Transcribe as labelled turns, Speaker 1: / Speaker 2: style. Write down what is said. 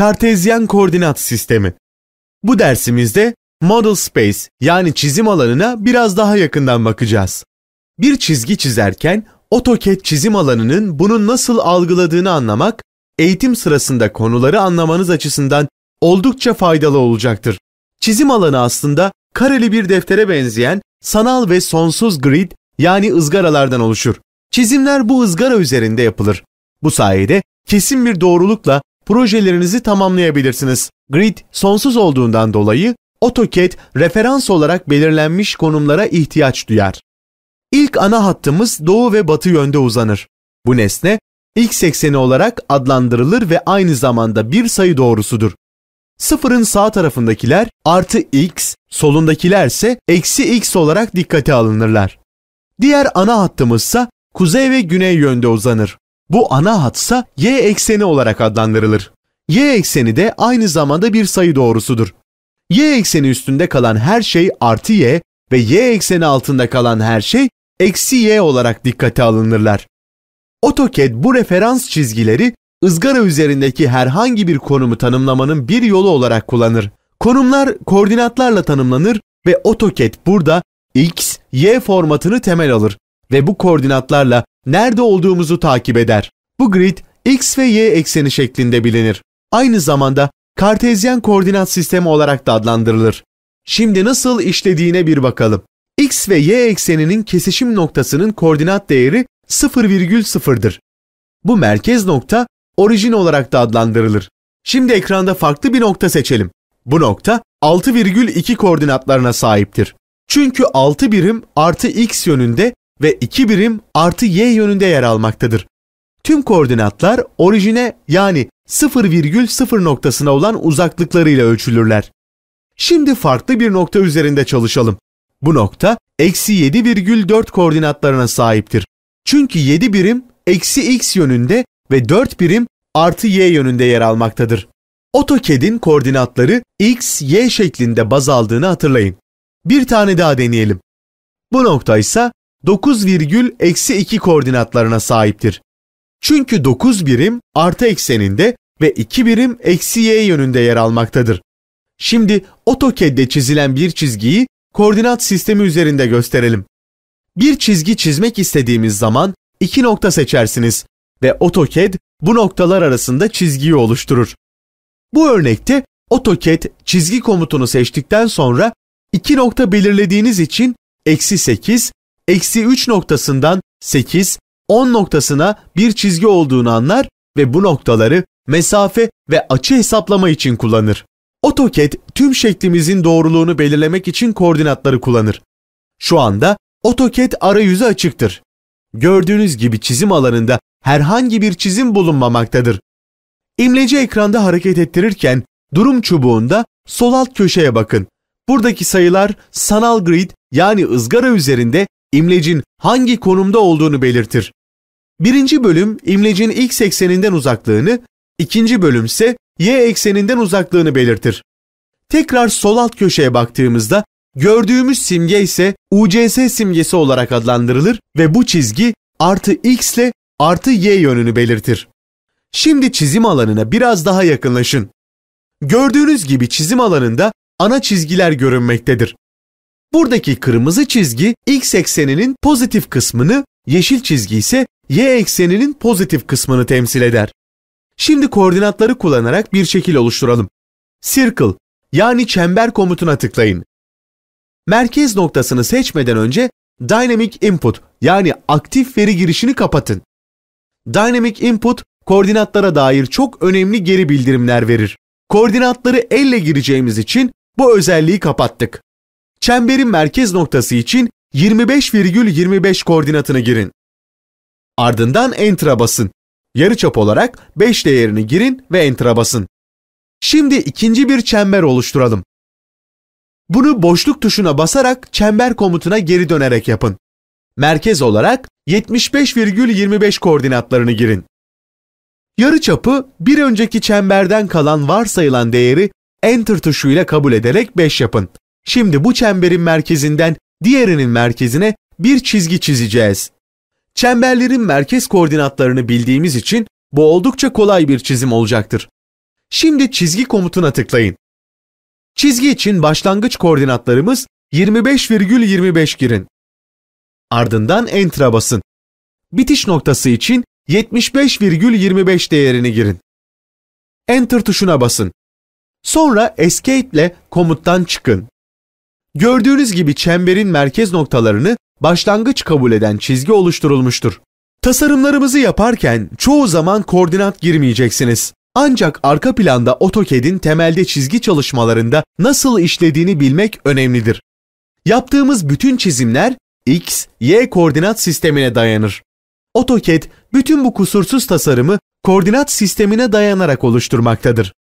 Speaker 1: Kartezyen koordinat sistemi. Bu dersimizde model space yani çizim alanına biraz daha yakından bakacağız. Bir çizgi çizerken AutoCAD çizim alanının bunu nasıl algıladığını anlamak, eğitim sırasında konuları anlamanız açısından oldukça faydalı olacaktır. Çizim alanı aslında kareli bir deftere benzeyen sanal ve sonsuz grid yani ızgaralardan oluşur. Çizimler bu ızgara üzerinde yapılır. Bu sayede kesin bir doğrulukla projelerinizi tamamlayabilirsiniz. Grid sonsuz olduğundan dolayı AutoCAD referans olarak belirlenmiş konumlara ihtiyaç duyar. İlk ana hattımız doğu ve batı yönde uzanır. Bu nesne ilk ekseni olarak adlandırılır ve aynı zamanda bir sayı doğrusudur. Sıfırın sağ tarafındakiler artı x, solundakilerse eksi x olarak dikkate alınırlar. Diğer ana hattımızsa kuzey ve güney yönde uzanır. Bu ana hatsa y ekseni olarak adlandırılır. Y ekseni de aynı zamanda bir sayı doğrusudur. Y ekseni üstünde kalan her şey artı y ve y ekseni altında kalan her şey eksi y olarak dikkate alınırlar. AutoCAD bu referans çizgileri ızgara üzerindeki herhangi bir konumu tanımlamanın bir yolu olarak kullanır. Konumlar koordinatlarla tanımlanır ve AutoCAD burada x, y formatını temel alır ve bu koordinatlarla nerede olduğumuzu takip eder. Bu grid x ve y ekseni şeklinde bilinir. Aynı zamanda kartezyen koordinat sistemi olarak da adlandırılır. Şimdi nasıl işlediğine bir bakalım. x ve y ekseninin kesişim noktasının koordinat değeri 0,0'dır. Bu merkez nokta orijin olarak da adlandırılır. Şimdi ekranda farklı bir nokta seçelim. Bu nokta 6,2 koordinatlarına sahiptir. Çünkü 6 birim artı x yönünde ve iki birim artı y yönünde yer almaktadır. Tüm koordinatlar orijine yani 0,0 noktasına olan uzaklıklarıyla ölçülürler. Şimdi farklı bir nokta üzerinde çalışalım. Bu nokta eksi 7,4 koordinatlarına sahiptir. Çünkü 7 birim eksi x yönünde ve 4 birim artı y yönünde yer almaktadır. AutoCAD'in koordinatları x, y şeklinde baz aldığını hatırlayın. Bir tane daha deneyelim. Bu nokta ise 9,-2 virgül eksi koordinatlarına sahiptir. Çünkü 9 birim artı ekseninde ve 2 birim eksi y yönünde yer almaktadır. Şimdi AutoCAD'de çizilen bir çizgiyi koordinat sistemi üzerinde gösterelim. Bir çizgi çizmek istediğimiz zaman iki nokta seçersiniz ve AutoCAD bu noktalar arasında çizgiyi oluşturur. Bu örnekte AutoCAD çizgi komutunu seçtikten sonra iki nokta belirlediğiniz için eksi 8 eksi 3 noktasından 8, 10 noktasına bir çizgi olduğunu anlar ve bu noktaları mesafe ve açı hesaplama için kullanır. AutoCAD tüm şeklimizin doğruluğunu belirlemek için koordinatları kullanır. Şu anda AutoCAD arayüzü açıktır. Gördüğünüz gibi çizim alanında herhangi bir çizim bulunmamaktadır. İmleci ekranda hareket ettirirken durum çubuğunda sol alt köşeye bakın. Buradaki sayılar sanal grid yani ızgara üzerinde İmlecin hangi konumda olduğunu belirtir. Birinci bölüm imlecin x ekseninden uzaklığını, ikinci bölüm ise y ekseninden uzaklığını belirtir. Tekrar sol alt köşeye baktığımızda gördüğümüz simge ise UCS simgesi olarak adlandırılır ve bu çizgi artı x ile artı y yönünü belirtir. Şimdi çizim alanına biraz daha yakınlaşın. Gördüğünüz gibi çizim alanında ana çizgiler görünmektedir. Buradaki kırmızı çizgi x ekseninin pozitif kısmını, yeşil çizgi ise y ekseninin pozitif kısmını temsil eder. Şimdi koordinatları kullanarak bir şekil oluşturalım. Circle yani çember komutuna tıklayın. Merkez noktasını seçmeden önce Dynamic Input yani aktif veri girişini kapatın. Dynamic Input koordinatlara dair çok önemli geri bildirimler verir. Koordinatları elle gireceğimiz için bu özelliği kapattık. Çemberin merkez noktası için 25,25 koordinatını girin. Ardından Enter'a basın. Yarıçap olarak 5 değerini girin ve Enter'a basın. Şimdi ikinci bir çember oluşturalım. Bunu boşluk tuşuna basarak çember komutuna geri dönerek yapın. Merkez olarak 75,25 koordinatlarını girin. Yarıçapı bir önceki çemberden kalan varsayılan değeri Enter tuşuyla kabul ederek 5 yapın. Şimdi bu çemberin merkezinden diğerinin merkezine bir çizgi çizeceğiz. Çemberlerin merkez koordinatlarını bildiğimiz için bu oldukça kolay bir çizim olacaktır. Şimdi çizgi komutuna tıklayın. Çizgi için başlangıç koordinatlarımız 25,25 girin. Ardından Enter'a basın. Bitiş noktası için 75,25 değerini girin. Enter tuşuna basın. Sonra Escape ile komuttan çıkın. Gördüğünüz gibi çemberin merkez noktalarını başlangıç kabul eden çizgi oluşturulmuştur. Tasarımlarımızı yaparken çoğu zaman koordinat girmeyeceksiniz. Ancak arka planda AutoCAD'in temelde çizgi çalışmalarında nasıl işlediğini bilmek önemlidir. Yaptığımız bütün çizimler X, Y koordinat sistemine dayanır. AutoCAD bütün bu kusursuz tasarımı koordinat sistemine dayanarak oluşturmaktadır.